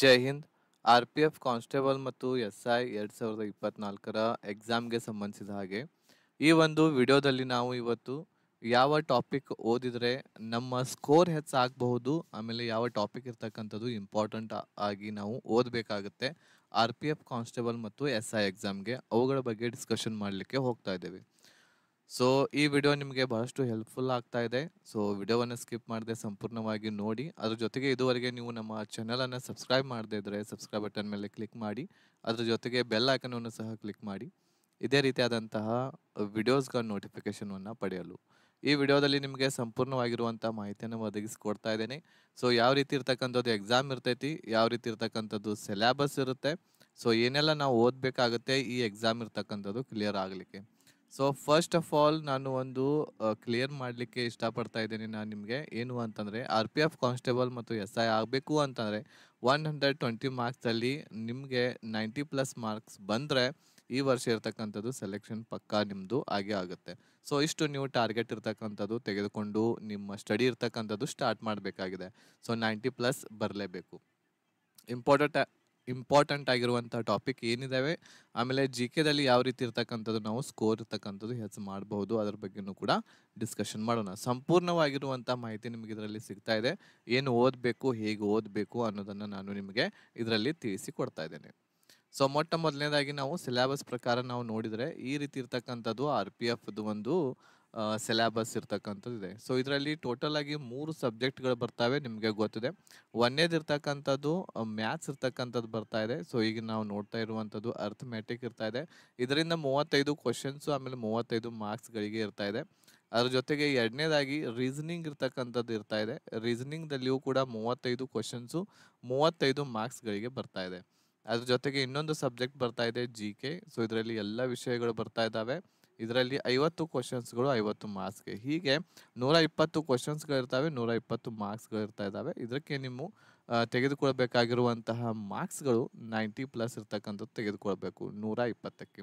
ಜೈ ಹಿಂದ್ R P F constable ಮತ್ತು S I ಎರಡು ಸಾವಿರದ ಇಪ್ಪತ್ನಾಲ್ಕರ ಎಕ್ಸಾಮ್ಗೆ ಸಂಬಂಧಿಸಿದ ಹಾಗೆ ಈ ಒಂದು ವಿಡಿಯೋದಲ್ಲಿ ನಾವು ಇವತ್ತು ಯಾವ ಟಾಪಿಕ್ ಓದಿದರೆ ನಮ್ಮ ಸ್ಕೋರ್ ಹೆಚ್ಚಾಗಬಹುದು ಆಮೇಲೆ ಯಾವ ಟಾಪಿಕ್ ಇರ್ತಕ್ಕಂಥದ್ದು ಇಂಪಾರ್ಟೆಂಟ್ ಆಗಿ ನಾವು ಓದಬೇಕಾಗುತ್ತೆ ಆರ್ ಪಿ ಎಫ್ ಕಾನ್ಸ್ಟೇಬಲ್ ಮತ್ತು ಎಸ್ ಐ ಎಕ್ಸಾಮ್ಗೆ ಅವುಗಳ ಬಗ್ಗೆ ಡಿಸ್ಕಷನ್ ಮಾಡಲಿಕ್ಕೆ ಹೋಗ್ತಾ ಇದ್ದೇವೆ ಸೊ ಈ ವಿಡಿಯೋ ನಿಮಗೆ ಬಹಳಷ್ಟು ಹೆಲ್ಪ್ಫುಲ್ ಆಗ್ತಾ ಇದೆ ಸೊ ವಿಡಿಯೋವನ್ನು ಸ್ಕಿಪ್ ಮಾಡದೆ ಸಂಪೂರ್ಣವಾಗಿ ನೋಡಿ ಅದ್ರ ಜೊತೆಗೆ ಇದುವರೆಗೆ ನೀವು ನಮ್ಮ ಚಾನಲನ್ನು ಸಬ್ಸ್ಕ್ರೈಬ್ ಮಾಡದೇ ಇದ್ದರೆ ಸಬ್ಸ್ಕ್ರೈಬ್ ಬಟನ್ ಮೇಲೆ ಕ್ಲಿಕ್ ಮಾಡಿ ಅದ್ರ ಜೊತೆಗೆ ಬೆಲ್ ಐಕನನ್ನು ಸಹ ಕ್ಲಿಕ್ ಮಾಡಿ ಇದೇ ರೀತಿಯಾದಂತಹ ವಿಡಿಯೋಸ್ಗಳ ನೋಟಿಫಿಕೇಷನನ್ನು ಪಡೆಯಲು ಈ ವಿಡಿಯೋದಲ್ಲಿ ನಿಮಗೆ ಸಂಪೂರ್ಣವಾಗಿರುವಂಥ ಮಾಹಿತಿಯನ್ನು ಒದಗಿಸಿಕೊಡ್ತಾ ಇದ್ದೇನೆ ಸೊ ಯಾವ ರೀತಿ ಇರ್ತಕ್ಕಂಥದ್ದು ಎಕ್ಸಾಮ್ ಇರ್ತೈತಿ ಯಾವ ರೀತಿ ಇರ್ತಕ್ಕಂಥದ್ದು ಸಿಲೆಬಸ್ ಇರುತ್ತೆ ಸೊ ಏನೆಲ್ಲ ನಾವು ಓದಬೇಕಾಗುತ್ತೆ ಈ ಎಕ್ಸಾಮ್ ಇರ್ತಕ್ಕಂಥದ್ದು ಕ್ಲಿಯರ್ ಆಗಲಿಕ್ಕೆ ಸೊ ಫಸ್ಟ್ ಆಫ್ ಆಲ್ ನಾನು ಒಂದು ಕ್ಲಿಯರ್ ಮಾಡಲಿಕ್ಕೆ ಇಷ್ಟಪಡ್ತಾ ಇದ್ದೀನಿ ನಾನು ನಿಮಗೆ ಏನು ಅಂತಂದರೆ ಆರ್ ಪಿ ಎಫ್ ಕಾನ್ಸ್ಟೇಬಲ್ ಮತ್ತು ಎಸ್ ಐ ಆಗಬೇಕು ಅಂತಂದರೆ ಒನ್ ಹಂಡ್ರೆಡ್ ಟ್ವೆಂಟಿ ಮಾರ್ಕ್ಸಲ್ಲಿ ನಿಮಗೆ ನೈಂಟಿ ಪ್ಲಸ್ ಮಾರ್ಕ್ಸ್ ಬಂದರೆ ಈ ವರ್ಷ ಇರ್ತಕ್ಕಂಥದ್ದು ಸೆಲೆಕ್ಷನ್ ಪಕ್ಕಾ ನಿಮ್ಮದು ಹಾಗೆ ಆಗುತ್ತೆ ಸೊ ಇಷ್ಟು ನೀವು ಟಾರ್ಗೆಟ್ ಇರ್ತಕ್ಕಂಥದ್ದು ತೆಗೆದುಕೊಂಡು ನಿಮ್ಮ ಸ್ಟಡಿ ಇರ್ತಕ್ಕಂಥದ್ದು ಸ್ಟಾರ್ಟ್ ಮಾಡಬೇಕಾಗಿದೆ ಸೊ ನೈಂಟಿ ಪ್ಲಸ್ ಬರಲೇಬೇಕು ಇಂಪಾರ್ಟೆಂಟ್ ಇಂಪಾರ್ಟೆಂಟ್ ಆಗಿರುವಂಥ ಟಾಪಿಕ್ ಏನಿದಾವೆ ಆಮೇಲೆ ಜಿ ದಲ್ಲಿ ಯಾವ ರೀತಿ ಇರ್ತಕ್ಕಂಥದ್ದು ನಾವು ಸ್ಕೋರ್ ಇರ್ತಕ್ಕಂಥದ್ದು ಹೆಚ್ಚು ಮಾಡಬಹುದು ಅದ್ರ ಬಗ್ಗೆನೂ ಕೂಡ ಡಿಸ್ಕಷನ್ ಮಾಡೋಣ ಸಂಪೂರ್ಣವಾಗಿರುವಂಥ ಮಾಹಿತಿ ನಿಮಗೆ ಇದರಲ್ಲಿ ಸಿಗ್ತಾ ಇದೆ ಏನು ಓದಬೇಕು ಹೇಗೆ ಓದಬೇಕು ಅನ್ನೋದನ್ನು ನಾನು ನಿಮಗೆ ಇದರಲ್ಲಿ ತಿಳಿಸಿ ಕೊಡ್ತಾ ಇದ್ದೇನೆ ಸೊ ಮೊಟ್ಟ ಮೊದಲನೇದಾಗಿ ನಾವು ಸಿಲೆಬಸ್ ಪ್ರಕಾರ ನಾವು ನೋಡಿದರೆ ಈ ರೀತಿ ಇರ್ತಕ್ಕಂಥದ್ದು ಆರ್ ಪಿ ಎಫ್ದು ಒಂದು ಸಿಲೆಬಸ್ ಇರ್ತಕ್ಕಂಥದ್ದು ಇದೆ ಸೊ ಇದರಲ್ಲಿ ಟೋಟಲ್ ಆಗಿ ಮೂರು ಸಬ್ಜೆಕ್ಟ್ಗಳು ಬರ್ತಾವೆ ನಿಮಗೆ ಗೊತ್ತಿದೆ ಒಂದೇದು ಇರ್ತಕ್ಕಂಥದ್ದು ಮ್ಯಾಥ್ಸ್ ಇರ್ತಕ್ಕಂಥದ್ದು ಬರ್ತಾ ಇದೆ ಸೊ ಈಗ ನಾವು ನೋಡ್ತಾ ಇರುವಂಥದ್ದು ಅರ್ಥಮೆಟಿಕ್ ಇರ್ತಾ ಇದೆ ಇದರಿಂದ ಮೂವತ್ತೈದು ಕ್ವಶನ್ಸು ಆಮೇಲೆ ಮೂವತ್ತೈದು ಮಾರ್ಕ್ಸ್ಗಳಿಗೆ ಇರ್ತಾ ಇದೆ ಅದ್ರ ಜೊತೆಗೆ ಎರಡನೇದಾಗಿ ರೀಸನಿಂಗ್ ಇರ್ತಕ್ಕಂಥದ್ದು ಇರ್ತಾ ಇದೆ ರೀಸನಿಂಗ್ದಲ್ಲಿಯೂ ಕೂಡ ಮೂವತ್ತೈದು ಕ್ವಶನ್ಸು ಮೂವತ್ತೈದು ಮಾರ್ಕ್ಸ್ಗಳಿಗೆ ಬರ್ತಾ ಇದೆ ಅದ್ರ ಜೊತೆಗೆ ಇನ್ನೊಂದು ಸಬ್ಜೆಕ್ಟ್ ಬರ್ತಾ ಇದೆ ಜಿ ಕೆ ಸೊ ಇದರಲ್ಲಿ ಎಲ್ಲ ವಿಷಯಗಳು ಬರ್ತಾ ಇದ್ದಾವೆ ಇದರಲ್ಲಿ ಐವತ್ತು ಕ್ವಶನ್ಸ್ಗಳು ಐವತ್ತು ಮಾರ್ಕ್ಸ್ಗೆ ಹೀಗೆ ನೂರ ಇಪ್ಪತ್ತು ಕ್ವಶನ್ಸ್ಗಳಿರ್ತವೆ ನೂರ ಇಪ್ಪತ್ತು ಇರ್ತಾ ಇದ್ದಾವೆ ಇದಕ್ಕೆ ನಿಮ್ಮ ತೆಗೆದುಕೊಳ್ಬೇಕಾಗಿರುವಂತಹ ಮಾರ್ಕ್ಸ್ಗಳು ನೈಂಟಿ ಪ್ಲಸ್ ಇರ್ತಕ್ಕಂಥದ್ದು ತೆಗೆದುಕೊಳ್ಬೇಕು ನೂರ ಇಪ್ಪತ್ತಕ್ಕೆ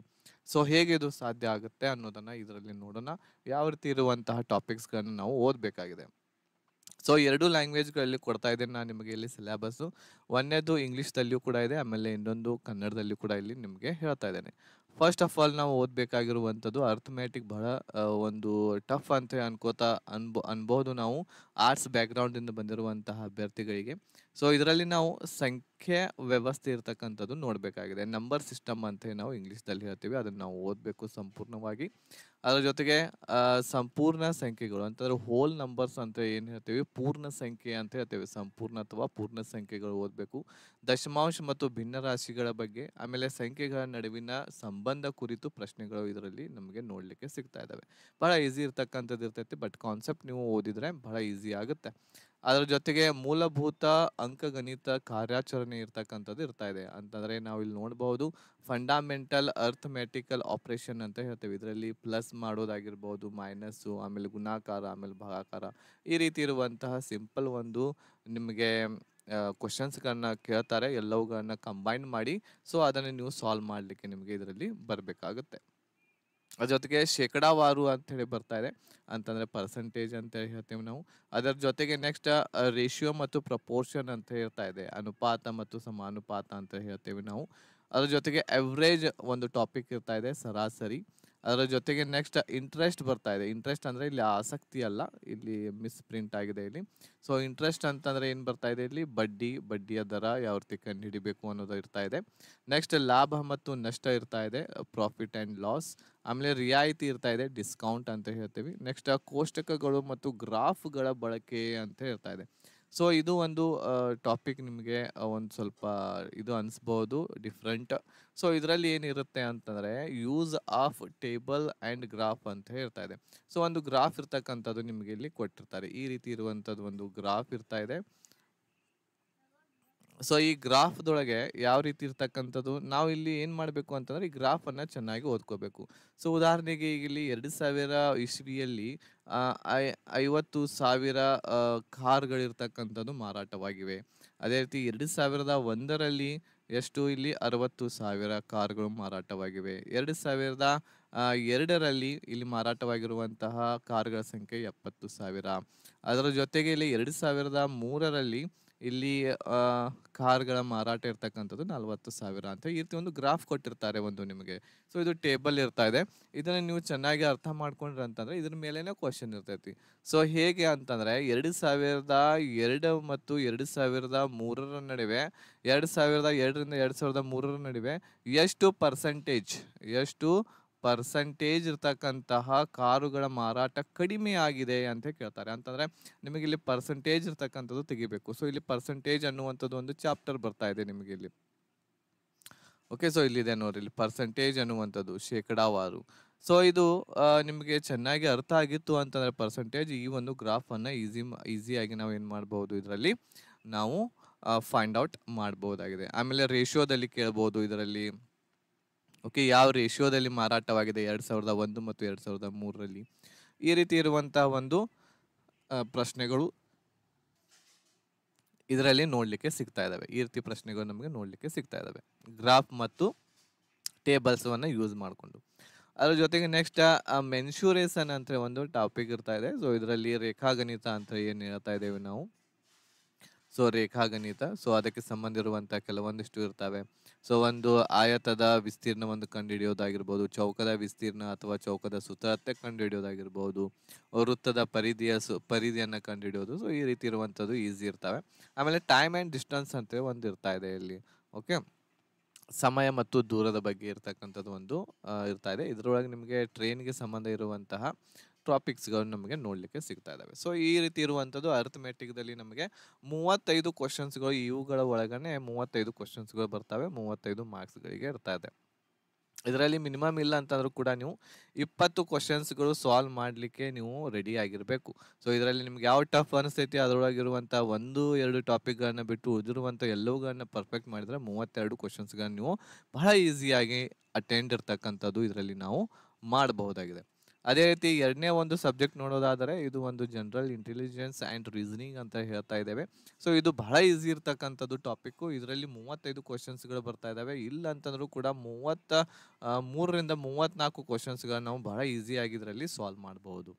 ಸೊ ಹೇಗೆ ಇದು ಸಾಧ್ಯ ಆಗುತ್ತೆ ಅನ್ನೋದನ್ನು ಇದರಲ್ಲಿ ನೋಡೋಣ ಯಾವ ರೀತಿ ಇರುವಂತಹ ಟಾಪಿಕ್ಸ್ಗಳನ್ನು ನಾವು ಓದಬೇಕಾಗಿದೆ ಸೊ ಎರಡು ಲ್ಯಾಂಗ್ವೇಜ್ಗಳಲ್ಲಿ ಕೊಡ್ತಾ ಇದ್ದೇನೆ ನಾನು ನಿಮಗೆ ಇಲ್ಲಿ ಸಿಲೆಬಸ್ಸು ಒಂದನೇದು ಇಂಗ್ಲೀಷ್ದಲ್ಲಿಯೂ ಕೂಡ ಇದೆ ಆಮೇಲೆ ಇನ್ನೊಂದು ಕನ್ನಡದಲ್ಲಿಯೂ ಕೂಡ ಇಲ್ಲಿ ನಿಮಗೆ ಹೇಳ್ತಾ ಇದ್ದೇನೆ ಫಸ್ಟ್ ಆಫ್ ಆಲ್ ನಾವು ಓದಬೇಕಾಗಿರುವಂಥದ್ದು ಅರ್ಥಮೆಟಿಕ್ ಬಹಳ ಒಂದು ಟಫ್ ಅಂತ ಅನ್ಕೋತಾ ಅನ್ಬೋ ಅನ್ಬೋದು ನಾವು ಆರ್ಟ್ಸ್ ಬ್ಯಾಕ್ಗ್ರೌಂಡಿಂದ ಬಂದಿರುವಂತಹ ಅಭ್ಯರ್ಥಿಗಳಿಗೆ ಸೊ ಇದರಲ್ಲಿ ನಾವು ಸಂಖ್ಯೆ ವ್ಯವಸ್ಥೆ ಇರ್ತಕ್ಕಂಥದ್ದು ನೋಡಬೇಕಾಗಿದೆ ನಂಬರ್ ಸಿಸ್ಟಮ್ ಅಂತ ನಾವು ಇಂಗ್ಲೀಷ್ದಲ್ಲಿ ಹೇಳ್ತೀವಿ ಅದನ್ನು ನಾವು ಓದಬೇಕು ಸಂಪೂರ್ಣವಾಗಿ ಅದರ ಜೊತೆಗೆ ಸಂಪೂರ್ಣ ಸಂಖ್ಯೆಗಳು ಅಂತಂದರೆ ಹೋಲ್ ನಂಬರ್ಸ್ ಅಂತ ಏನು ಹೇಳ್ತೀವಿ ಪೂರ್ಣ ಸಂಖ್ಯೆ ಅಂತ ಹೇಳ್ತೇವೆ ಸಂಪೂರ್ಣ ಅಥವಾ ಪೂರ್ಣ ಸಂಖ್ಯೆಗಳು ಓದಬೇಕು ದಶಮಾಂಶ ಮತ್ತು ಭಿನ್ನ ರಾಶಿಗಳ ಬಗ್ಗೆ ಆಮೇಲೆ ಸಂಖ್ಯೆಗಳ ನಡುವಿನ ಸಂಬಂಧ ಕುರಿತು ಪ್ರಶ್ನೆಗಳು ಇದರಲ್ಲಿ ನಮಗೆ ನೋಡಲಿಕ್ಕೆ ಸಿಗ್ತಾ ಇದ್ದಾವೆ ಬಹಳ ಈಸಿ ಇರ್ತಕ್ಕಂಥದ್ದು ಇರ್ತೈತಿ ಬಟ್ ಕಾನ್ಸೆಪ್ಟ್ ನೀವು ಓದಿದರೆ ಬಹಳ ಈಸಿ ಆಗುತ್ತೆ ಅದ್ರ ಜೊತೆಗೆ ಮೂಲಭೂತ ಅಂಕಗಣಿತ ಕಾರ್ಯಾಚರಣೆ ಇರ್ತಕ್ಕಂಥದ್ದು ಇರ್ತಾ ಇದೆ ಅಂತಂದರೆ ನಾವು ಇಲ್ಲಿ ನೋಡಬಹುದು ಫಂಡಾಮೆಂಟಲ್ ಅರ್ಥಮೆಟಿಕಲ್ ಆಪ್ರೇಷನ್ ಅಂತ ಹೇಳ್ತೇವೆ ಇದರಲ್ಲಿ ಪ್ಲಸ್ ಮಾಡೋದಾಗಿರ್ಬೋದು ಮೈನಸ್ಸು ಆಮೇಲೆ ಗುಣಾಕಾರ ಆಮೇಲೆ ಭಾಗಾಕಾರ ಈ ರೀತಿ ಇರುವಂತಹ ಸಿಂಪಲ್ ಒಂದು ನಿಮಗೆ ಕ್ವಶನ್ಸ್ಗಳನ್ನ ಕೇಳ್ತಾರೆ ಎಲ್ಲವುಗಳನ್ನ ಕಂಬೈನ್ ಮಾಡಿ ಸೊ ಅದನ್ನು ನೀವು ಸಾಲ್ವ್ ಮಾಡಲಿಕ್ಕೆ ನಿಮಗೆ ಇದರಲ್ಲಿ ಬರಬೇಕಾಗುತ್ತೆ ಅದ್ರ ಜೊತೆಗೆ ಶೇಕಡಾವಾರು ಅಂತ ಹೇಳಿ ಬರ್ತಾ ಇದೆ ಅಂತಂದರೆ ಪರ್ಸೆಂಟೇಜ್ ಅಂತ ಹೇಳ್ತೀವಿ ನಾವು ಅದರ ಜೊತೆಗೆ ನೆಕ್ಸ್ಟ್ ರೇಷಿಯೋ ಮತ್ತು ಪ್ರಪೋರ್ಷನ್ ಅಂತ ಹೇಳ್ತಾ ಇದೆ ಅನುಪಾತ ಮತ್ತು ಸಮಾನುಪಾತ ಅಂತ ಹೇಳ್ತೇವೆ ನಾವು ಅದ್ರ ಜೊತೆಗೆ ಎವ್ರೇಜ್ ಒಂದು ಟಾಪಿಕ್ ಇರ್ತಾ ಇದೆ ಸರಾಸರಿ ಅದರ ಜೊತೆಗೆ ನೆಕ್ಸ್ಟ್ ಇಂಟ್ರೆಸ್ಟ್ ಬರ್ತಾ ಇದೆ ಇಂಟ್ರೆಸ್ಟ್ ಅಂದರೆ ಇಲ್ಲಿ ಆಸಕ್ತಿ ಅಲ್ಲ ಇಲ್ಲಿ ಮಿಸ್ ಪ್ರಿಂಟ್ ಆಗಿದೆ ಇಲ್ಲಿ ಸೊ ಇಂಟ್ರೆಸ್ಟ್ ಅಂತಂದರೆ ಏನು ಬರ್ತಾ ಇದೆ ಇಲ್ಲಿ ಬಡ್ಡಿ ಬಡ್ಡಿಯ ದರ ಯಾವ ರೀತಿ ಕಂಡು ಹಿಡಿಬೇಕು ಅನ್ನೋದು ಇರ್ತಾ ಇದೆ ನೆಕ್ಸ್ಟ್ ಲಾಭ ಮತ್ತು ನಷ್ಟ ಇರ್ತಾ ಇದೆ ಪ್ರಾಫಿಟ್ ಆ್ಯಂಡ್ ಲಾಸ್ ಆಮೇಲೆ ರಿಯಾಯಿತಿ ಇರ್ತಾ ಇದೆ ಡಿಸ್ಕೌಂಟ್ ಅಂತ ಹೇಳ್ತೀವಿ ನೆಕ್ಸ್ಟ್ ಕೋಷ್ಟಕಗಳು ಮತ್ತು ಗ್ರಾಫ್ಗಳ ಬಳಕೆ ಅಂತ ಇರ್ತಾ ಇದೆ ಸೊ ಇದು ಒಂದು ಟಾಪಿಕ್ ನಿಮಗೆ ಒಂದು ಸ್ವಲ್ಪ ಇದು ಅನಿಸ್ಬೋದು ಡಿಫ್ರೆಂಟ್ ಸೊ ಇದರಲ್ಲಿ ಏನಿರುತ್ತೆ ಅಂತಂದರೆ use of table and graph ಅಂತ ಹೇಳ್ತಾ ಇದೆ ಸೊ ಒಂದು ಗ್ರಾಫ್ ಇರ್ತಕ್ಕಂಥದ್ದು ನಿಮಗೆ ಇಲ್ಲಿ ಕೊಟ್ಟಿರ್ತಾರೆ ಈ ರೀತಿ ಇರುವಂಥದ್ದು ಒಂದು ಗ್ರಾಫ್ ಇರ್ತಾ ಇದೆ ಸೊ ಈ ಗ್ರಾಫ್ದೊಳಗೆ ಯಾವ ರೀತಿ ಇರ್ತಕ್ಕಂಥದ್ದು ನಾವು ಇಲ್ಲಿ ಏನು ಮಾಡಬೇಕು ಅಂತಂದ್ರೆ ಈ ಗ್ರಾಫನ್ನು ಚೆನ್ನಾಗಿ ಓದ್ಕೋಬೇಕು ಸೊ ಉದಾಹರಣೆಗೆ ಈಗ ಇಲ್ಲಿ ಎರಡು ಸಾವಿರ ಇಸ್ವಿಯಲ್ಲಿ ಐ ಐವತ್ತು ಸಾವಿರ ಕಾರ್ಗಳಿರ್ತಕ್ಕಂಥದ್ದು ಮಾರಾಟವಾಗಿವೆ ಅದೇ ರೀತಿ ಎರಡು ಸಾವಿರದ ಒಂದರಲ್ಲಿ ಎಷ್ಟು ಇಲ್ಲಿ ಅರವತ್ತು ಸಾವಿರ ಕಾರ್ಗಳು ಮಾರಾಟವಾಗಿವೆ ಎರಡು ಸಾವಿರದ ಎರಡರಲ್ಲಿ ಇಲ್ಲಿ ಮಾರಾಟವಾಗಿರುವಂತಹ ಕಾರ್ಗಳ ಸಂಖ್ಯೆ ಎಪ್ಪತ್ತು ಸಾವಿರ ಅದರ ಜೊತೆಗೆ ಇಲ್ಲಿ ಎರಡು ಸಾವಿರದ ಮೂರರಲ್ಲಿ ಇಲ್ಲಿ ಕಾರ್ಗಳ ಮಾರಾಟ ಇರ್ತಕ್ಕಂಥದ್ದು ನಲ್ವತ್ತು ಸಾವಿರ ಅಂತ ಈ ರೀತಿ ಒಂದು ಗ್ರಾಫ್ ಕೊಟ್ಟಿರ್ತಾರೆ ಒಂದು ನಿಮಗೆ ಸೊ ಇದು ಟೇಬಲ್ ಇರ್ತಾ ಇದೆ ಇದನ್ನು ನೀವು ಚೆನ್ನಾಗಿ ಅರ್ಥ ಮಾಡ್ಕೊಂಡ್ರೆ ಅಂತಂದರೆ ಇದ್ರ ಮೇಲೇ ಕ್ವಶನ್ ಇರ್ತೈತಿ ಸೊ ಹೇಗೆ ಅಂತಂದರೆ ಎರಡು ಸಾವಿರದ ಎರಡು ಮತ್ತು ಎರಡು ಸಾವಿರದ ಮೂರರ ನಡುವೆ ಎರಡು ಸಾವಿರದ ಎರಡರಿಂದ ಎರಡು ಸಾವಿರದ ಮೂರರ ನಡುವೆ ಎಷ್ಟು ಪರ್ಸೆಂಟೇಜ್ ಎಷ್ಟು ಪರ್ಸೆಂಟೇಜ್ ಇರ್ತಕ್ಕಂತಹ ಕಾರುಗಳ ಮಾರಾಟ ಕಡಿಮೆ ಆಗಿದೆ ಅಂತ ಕೇಳ್ತಾರೆ ಅಂತಂದರೆ ನಿಮಗೆ ಇಲ್ಲಿ ಪರ್ಸೆಂಟೇಜ್ ಇರ್ತಕ್ಕಂಥದ್ದು ತೆಗಿಬೇಕು ಸೊ ಇಲ್ಲಿ ಪರ್ಸೆಂಟೇಜ್ ಅನ್ನುವಂಥದ್ದು ಒಂದು ಚಾಪ್ಟರ್ ಬರ್ತಾ ಇದೆ ನಿಮಗೆ ಇಲ್ಲಿ ಓಕೆ ಸೊ ಇಲ್ಲಿದೆ ನೋಡಿ ಇಲ್ಲಿ ಪರ್ಸೆಂಟೇಜ್ ಅನ್ನುವಂಥದ್ದು ಶೇಕಡಾವಾರು ಸೊ ಇದು ನಿಮಗೆ ಚೆನ್ನಾಗಿ ಅರ್ಥ ಆಗಿತ್ತು ಅಂತಂದರೆ ಪರ್ಸೆಂಟೇಜ್ ಈ ಒಂದು ಗ್ರಾಫನ್ನು ಈಸಿ ಈಸಿಯಾಗಿ ನಾವು ಏನು ಮಾಡ್ಬೋದು ಇದರಲ್ಲಿ ನಾವು ಫೈಂಡ್ ಔಟ್ ಮಾಡ್ಬೋದಾಗಿದೆ ಆಮೇಲೆ ರೇಷಿಯೋದಲ್ಲಿ ಕೇಳ್ಬೋದು ಇದರಲ್ಲಿ ಓಕೆ ಯಾವ ರೇಷಿಯೋದಲ್ಲಿ ಮಾರಾಟವಾಗಿದೆ ಎರಡು ಸಾವಿರದ ಒಂದು ಮತ್ತು ಎರಡು ಸಾವಿರದ ಮೂರರಲ್ಲಿ ಈ ರೀತಿ ಇರುವಂತಹ ಒಂದು ಪ್ರಶ್ನೆಗಳು ಇದರಲ್ಲಿ ನೋಡಲಿಕ್ಕೆ ಸಿಗ್ತಾ ಇದ್ದಾವೆ ಈ ರೀತಿ ಪ್ರಶ್ನೆಗಳು ನಮಗೆ ನೋಡಲಿಕ್ಕೆ ಸಿಗ್ತಾ ಇದ್ದಾವೆ ಗ್ರಾಫ್ ಮತ್ತು ಟೇಬಲ್ಸನ್ನು ಯೂಸ್ ಮಾಡಿಕೊಂಡು ಅದ್ರ ಜೊತೆಗೆ ನೆಕ್ಸ್ಟ್ ಮೆನ್ಶೂರೇಸನ್ ಅಂತ ಒಂದು ಟಾಪಿಕ್ ಇರ್ತಾ ಇದೆ ಸೊ ಇದರಲ್ಲಿ ರೇಖಾಗಣಿತ ಅಂತ ಏನು ಹೇಳ್ತಾ ಇದ್ದೇವೆ ನಾವು ಸೊ ರೇಖಾಗಣಿತ ಸೊ ಅದಕ್ಕೆ ಸಂಬಂಧ ಕೆಲವೊಂದಿಷ್ಟು ಇರ್ತವೆ ಸೊ ಒಂದು ಆಯತದ ವಿಸ್ತೀರ್ಣವನ್ನು ಕಂಡುಹಿಡಿಯೋದಾಗಿರ್ಬೋದು ಚೌಕದ ವಿಸ್ತೀರ್ಣ ಅಥವಾ ಚೌಕದ ಸುತ್ತಳತೆ ಕಂಡುಹಿಡಿಯೋದಾಗಿರ್ಬೋದು ವೃತ್ತದ ಪರಿಧಿಯ ಸು ಪರಿಧಿಯನ್ನು ಕಂಡುಹಿಡಿಯೋದು ಸೊ ಈ ರೀತಿ ಇರುವಂಥದ್ದು ಈಸಿ ಇರ್ತವೆ ಆಮೇಲೆ ಟೈಮ್ ಆ್ಯಂಡ್ ಡಿಸ್ಟೆನ್ಸ್ ಅಂತ ಒಂದು ಇರ್ತಾ ಇದೆ ಇಲ್ಲಿ ಓಕೆ ಸಮಯ ಮತ್ತು ದೂರದ ಬಗ್ಗೆ ಇರ್ತಕ್ಕಂಥದ್ದು ಒಂದು ಇರ್ತಾ ಇದೆ ಇದರೊಳಗೆ ನಿಮಗೆ ಟ್ರೈನ್ಗೆ ಸಂಬಂಧ ಇರುವಂತಹ ಟಾಪಿಕ್ಸ್ಗಳು ನಮಗೆ ನೋಡಲಿಕ್ಕೆ ಸಿಗ್ತಾ ಇದ್ದಾವೆ ಸೊ ಈ ರೀತಿ ಇರುವಂಥದ್ದು ಅರ್ಥಮೆಟಿಕ್ದಲ್ಲಿ ನಮಗೆ ಮೂವತ್ತೈದು ಕ್ವಶನ್ಸ್ಗಳು ಇವುಗಳ ಒಳಗನೆ ಮೂವತ್ತೈದು ಕ್ವಶನ್ಸ್ಗಳು ಬರ್ತವೆ ಮೂವತ್ತೈದು ಮಾರ್ಕ್ಸ್ಗಳಿಗೆ ಇರ್ತಾ ಇದೆ ಇದರಲ್ಲಿ ಮಿನಿಮಮ್ ಇಲ್ಲ ಅಂತಂದರೂ ಕೂಡ ನೀವು ಇಪ್ಪತ್ತು ಕ್ವಶನ್ಸ್ಗಳು ಸಾಲ್ವ್ ಮಾಡಲಿಕ್ಕೆ ನೀವು ರೆಡಿ ಆಗಿರಬೇಕು ಸೊ ಇದರಲ್ಲಿ ನಿಮ್ಗೆ ಯಾವ ಟಫ್ ಅನಿಸ್ತೈತಿ ಅದರೊಳಗಿರುವಂಥ ಒಂದು ಎರಡು ಟಾಪಿಕ್ಗಳನ್ನು ಬಿಟ್ಟು ಉದಿರುವಂಥ ಎಲ್ಲವುಗಳನ್ನ ಪರ್ಫೆಕ್ಟ್ ಮಾಡಿದರೆ ಮೂವತ್ತೆರಡು ಕ್ವಶನ್ಸ್ಗಳನ್ನ ನೀವು ಬಹಳ ಈಸಿಯಾಗಿ ಅಟೆಂಡ್ ಇರ್ತಕ್ಕಂಥದ್ದು ಇದರಲ್ಲಿ ನಾವು ಮಾಡಬಹುದಾಗಿದೆ ಅದೇ ರೀತಿ ಎರಡನೇ ಒಂದು ಸಬ್ಜೆಕ್ಟ್ ನೋಡೋದಾದರೆ ಇದು ಒಂದು ಜನರಲ್ ಇಂಟೆಲಿಜೆನ್ಸ್ ಆ್ಯಂಡ್ ರೀಸನಿಂಗ್ ಅಂತ ಹೇಳ್ತಾ ಇದ್ದೇವೆ ಸೊ ಇದು ಬಹಳ ಈಸಿ ಇರ್ತಕ್ಕಂಥದ್ದು ಟಾಪಿಕ್ಕು ಇದರಲ್ಲಿ ಮೂವತ್ತೈದು ಕ್ವಶನ್ಸ್ಗಳು ಬರ್ತಾ ಇದ್ದಾವೆ ಇಲ್ಲ ಅಂತಂದ್ರೂ ಕೂಡ ಮೂವತ್ತ ಮೂರರಿಂದ ಮೂವತ್ತ್ನಾಲ್ಕು ಕ್ವಶನ್ಸ್ಗಳನ್ನ ನಾವು ಬಹಳ ಈಸಿಯಾಗಿ ಇದರಲ್ಲಿ ಸಾಲ್ವ್ ಮಾಡ್ಬೋದು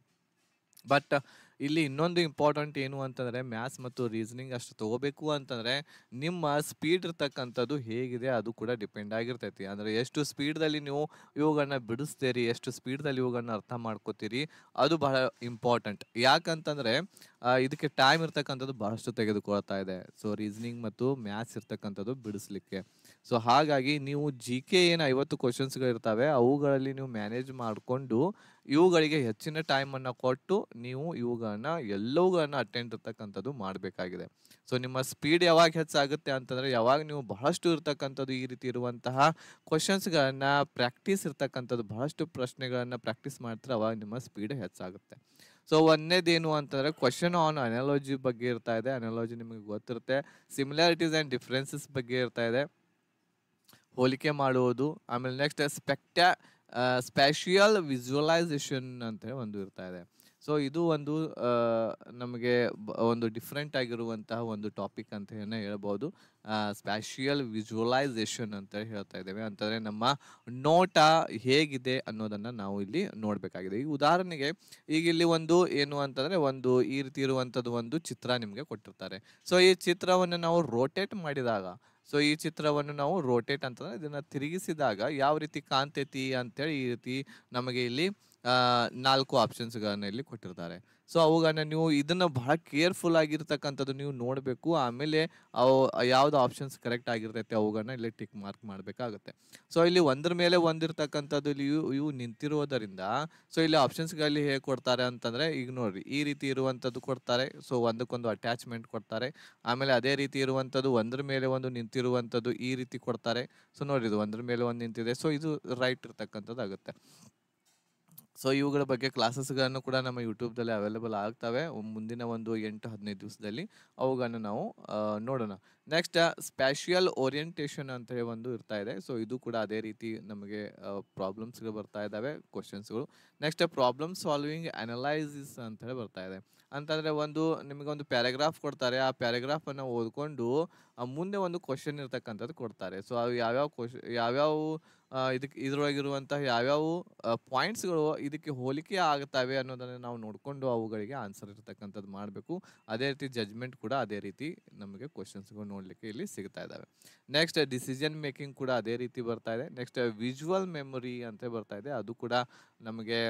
ಬಟ್ uh, ಇಲ್ಲಿ ಇನ್ನೊಂದು ಇಂಪಾರ್ಟೆಂಟ್ ಏನು ಅಂತಂದರೆ ಮ್ಯಾಥ್ಸ್ ಮತ್ತು ರೀಸನಿಂಗ್ ಅಷ್ಟು ತೊಗೋಬೇಕು ಅಂತಂದರೆ ನಿಮ್ಮ ಸ್ಪೀಡ್ ಇರ್ತಕ್ಕಂಥದ್ದು ಹೇಗಿದೆ ಅದು ಕೂಡ ಡಿಪೆಂಡ್ ಆಗಿರ್ತೈತಿ ಅಂದರೆ ಎಷ್ಟು ಸ್ಪೀಡ್ದಲ್ಲಿ ನೀವು ಇವುಗಳನ್ನ ಬಿಡಿಸ್ತೀರಿ ಎಷ್ಟು ಸ್ಪೀಡ್ದಲ್ಲಿ ಇವುಗಳನ್ನ ಅರ್ಥ ಮಾಡ್ಕೋತೀರಿ ಅದು ಬಹಳ ಇಂಪಾರ್ಟೆಂಟ್ ಯಾಕಂತಂದರೆ ಇದಕ್ಕೆ ಟೈಮ್ ಇರ್ತಕ್ಕಂಥದ್ದು ಬಹಳಷ್ಟು ತೆಗೆದುಕೊಳ್ತಾ ಇದೆ ಸೊ ರೀಸನಿಂಗ್ ಮತ್ತು ಮ್ಯಾಥ್ಸ್ ಇರ್ತಕ್ಕಂಥದ್ದು ಬಿಡಿಸ್ಲಿಕ್ಕೆ ಸೊ ಹಾಗಾಗಿ ನೀವು ಜಿ ಕೆ ಏನು ಐವತ್ತು ಕ್ವಶನ್ಸ್ಗಳಿರ್ತವೆ ಅವುಗಳಲ್ಲಿ ನೀವು ಮ್ಯಾನೇಜ್ ಮಾಡಿಕೊಂಡು ಇವುಗಳಿಗೆ ಹೆಚ್ಚಿನ ಟೈಮನ್ನು ಕೊಟ್ಟು ನೀವು ಇವುಗಳನ್ನು ಎಲ್ಲವುಗಳನ್ನು ಅಟೆಂಡ್ ಇರ್ತಕ್ಕಂಥದ್ದು ಮಾಡಬೇಕಾಗಿದೆ ಸೊ ನಿಮ್ಮ ಸ್ಪೀಡ್ ಯಾವಾಗ ಹೆಚ್ಚಾಗುತ್ತೆ ಅಂತಂದರೆ ಯಾವಾಗ ನೀವು ಬಹಳಷ್ಟು ಇರ್ತಕ್ಕಂಥದ್ದು ಈ ರೀತಿ ಇರುವಂತಹ ಕ್ವಶನ್ಸ್ಗಳನ್ನು ಪ್ರಾಕ್ಟೀಸ್ ಇರ್ತಕ್ಕಂಥದ್ದು ಬಹಳಷ್ಟು ಪ್ರಶ್ನೆಗಳನ್ನು ಪ್ರಾಕ್ಟೀಸ್ ಮಾಡ್ತಾರೆ ಅವಾಗ ನಿಮ್ಮ ಸ್ಪೀಡ್ ಹೆಚ್ಚಾಗುತ್ತೆ ಸೊ ಒಂದೇದೇನು ಅಂತಂದರೆ ಕ್ವಶನ್ ಆನ್ ಅನಾಲಜಿ ಬಗ್ಗೆ ಇರ್ತಾ ಇದೆ ಅನಾಲಜಿ ನಿಮಗೆ ಗೊತ್ತಿರುತ್ತೆ ಸಿಮಿಲಾರಿಟೀಸ್ ಆ್ಯಂಡ್ ಡಿಫ್ರೆನ್ಸಸ್ ಬಗ್ಗೆ ಇರ್ತಾ ಇದೆ ಹೋಲಿಕೆ ಮಾಡುವುದು ಆಮೇಲೆ ನೆಕ್ಸ್ಟ್ ಸ್ಪೆಕ್ಟ ಸ್ಪೆಷಿಯಲ್ ವಿಜುವಲೈಸೇಷನ್ ಅಂತ ಒಂದು ಇರ್ತಾ ಇದೆ ಸೊ ಇದು ಒಂದು ನಮಗೆ ಒಂದು ಡಿಫ್ರೆಂಟ್ ಆಗಿರುವಂತಹ ಒಂದು ಟಾಪಿಕ್ ಅಂತ ಹೇಳ್ಬೋದು ಸ್ಪ್ಯಾಷಿಯಲ್ ವಿಜುವಲೈಸೇಷನ್ ಅಂತ ಹೇಳ್ತಾ ಇದ್ದೇವೆ ಅಂತಂದರೆ ನಮ್ಮ ನೋಟ ಹೇಗಿದೆ ಅನ್ನೋದನ್ನು ನಾವು ಇಲ್ಲಿ ನೋಡಬೇಕಾಗಿದೆ ಈಗ ಉದಾಹರಣೆಗೆ ಈಗ ಇಲ್ಲಿ ಒಂದು ಏನು ಅಂತಂದರೆ ಒಂದು ಈ ರೀತಿ ಇರುವಂಥದ್ದು ಒಂದು ಚಿತ್ರ ನಿಮಗೆ ಕೊಟ್ಟಿರ್ತಾರೆ ಸೊ ಈ ಚಿತ್ರವನ್ನು ನಾವು ರೋಟೇಟ್ ಮಾಡಿದಾಗ ಸೊ ಈ ಚಿತ್ರವನ್ನು ನಾವು ರೋಟೇಟ್ ಅಂತಂದ್ರೆ ಇದನ್ನ ತಿರುಗಿಸಿದಾಗ ಯಾವ ರೀತಿ ಕಾಣ್ತೈತಿ ಅಂತೇಳಿ ಈ ರೀತಿ ನಮಗೆ ಇಲ್ಲಿ ನಾಲ್ಕು ಆಪ್ಷನ್ಸ್ಗಳನ್ನ ಇಲ್ಲಿ ಕೊಟ್ಟಿರ್ತಾರೆ ಸೊ ಅವುಗಳನ್ನ ನೀವು ಇದನ್ನ ಬಹಳ ಕೇರ್ಫುಲ್ ಆಗಿರ್ತಕ್ಕಂಥದ್ದು ನೀವು ನೋಡಬೇಕು ಆಮೇಲೆ ಅವು ಯಾವ್ದು ಆಪ್ಷನ್ಸ್ ಕರೆಕ್ಟ್ ಆಗಿರ್ತೈತೆ ಅವುಗಳನ್ನ ಇಲ್ಲಿ ಟಿಕ್ ಮಾರ್ಕ್ ಮಾಡಬೇಕಾಗುತ್ತೆ ಸೊ ಇಲ್ಲಿ ಒಂದ್ರ ಮೇಲೆ ಒಂದಿರತಕ್ಕಂಥದ್ದು ಇಲ್ಲಿ ಇವು ಇವು ನಿಂತಿರೋದರಿಂದ ಸೊ ಇಲ್ಲಿ ಆಪ್ಷನ್ಸ್ಗಳಲ್ಲಿ ಹೇಗೆ ಕೊಡ್ತಾರೆ ಅಂತಂದ್ರೆ ಈಗ ನೋಡ್ರಿ ಈ ರೀತಿ ಇರುವಂಥದ್ದು ಕೊಡ್ತಾರೆ ಸೊ ಒಂದಕ್ಕೊಂದು ಅಟ್ಯಾಚ್ಮೆಂಟ್ ಕೊಡ್ತಾರೆ ಆಮೇಲೆ ಅದೇ ರೀತಿ ಇರುವಂಥದ್ದು ಒಂದ್ರ ಮೇಲೆ ಒಂದು ನಿಂತಿರುವಂಥದ್ದು ಈ ರೀತಿ ಕೊಡ್ತಾರೆ ಸೊ ನೋಡ್ರಿ ಇದು ಒಂದ್ರ ಮೇಲೆ ಒಂದು ನಿಂತಿದೆ ಸೊ ಇದು ರೈಟ್ ಇರ್ತಕ್ಕಂಥದ್ದು ಆಗುತ್ತೆ ಸೊ ಇವುಗಳ ಬಗ್ಗೆ ಕ್ಲಾಸಸ್ಗಳನ್ನು ಕೂಡ ನಮ್ಮ ಯೂಟ್ಯೂಬ್ದಲ್ಲಿ ಅವೈಲೇಬಲ್ ಆಗ್ತವೆ ಮುಂದಿನ ಒಂದು ಎಂಟು ಹದಿನೈದು ದಿವಸದಲ್ಲಿ ಅವುಗಳನ್ನು ನಾವು ನೋಡೋಣ ನೆಕ್ಸ್ಟ್ ಸ್ಪ್ಯಾಷಿಯಲ್ ಓರಿಯೆಂಟೇಷನ್ ಅಂತ ಹೇಳಿ ಒಂದು ಇರ್ತಾ ಇದೆ ಸೊ ಇದು ಕೂಡ ಅದೇ ರೀತಿ ನಮಗೆ ಪ್ರಾಬ್ಲಮ್ಸ್ಗಳು ಬರ್ತಾ ಇದ್ದಾವೆ ಕ್ವಶನ್ಸ್ಗಳು ನೆಕ್ಸ್ಟ್ ಪ್ರಾಬ್ಲಮ್ ಸಾಲ್ವಿಂಗ್ ಅನಲೈಸಿಸ್ ಅಂತ ಹೇಳಿ ಬರ್ತಾ ಇದೆ ಅಂತಂದರೆ ಒಂದು ಒಂದು ಪ್ಯಾರಾಗ್ರಾಫ್ ಕೊಡ್ತಾರೆ ಆ ಪ್ಯಾರಾಗ್ರಾಫನ್ನು ಓದ್ಕೊಂಡು ಮುಂದೆ ಒಂದು ಕ್ವಶನ್ ಇರ್ತಕ್ಕಂಥದ್ದು ಕೊಡ್ತಾರೆ ಸೊ ಅವು ಯಾವ್ಯಾವ ಕ್ವಶ್ ಯಾವ್ಯಾವ ಇದಕ್ಕೆ ಇದರೊಳಗಿರುವಂತಹ ಯಾವ್ಯಾವ ಪಾಯಿಂಟ್ಸ್ಗಳು ಇದಕ್ಕೆ ಹೋಲಿಕೆ ಆಗ್ತವೆ ಅನ್ನೋದನ್ನು ನಾವು ನೋಡಿಕೊಂಡು ಅವುಗಳಿಗೆ ಆನ್ಸರ್ ಇರ್ತಕ್ಕಂಥದ್ದು ಮಾಡಬೇಕು ಅದೇ ರೀತಿ ಜಜ್ಮೆಂಟ್ ಕೂಡ ಅದೇ ರೀತಿ ನಮಗೆ ಕ್ವಶನ್ಸ್ಗಳು ನೋಡಲಿಕ್ಕೆ ಇಲ್ಲಿ ಸಿಗ್ತಾ ಇದ್ದಾವೆ ನೆಕ್ಸ್ಟ್ ಡಿಸಿಷನ್ ಮೇಕಿಂಗ್ ಕೂಡ ಅದೇ ರೀತಿ ಬರ್ತಾ ಇದೆ ನೆಕ್ಸ್ಟ್ ವಿಜುವಲ್ ಮೆಮೊರಿ ಅಂತ ಬರ್ತಾ ಇದೆ ಅದು ಕೂಡ ನಮಗೆ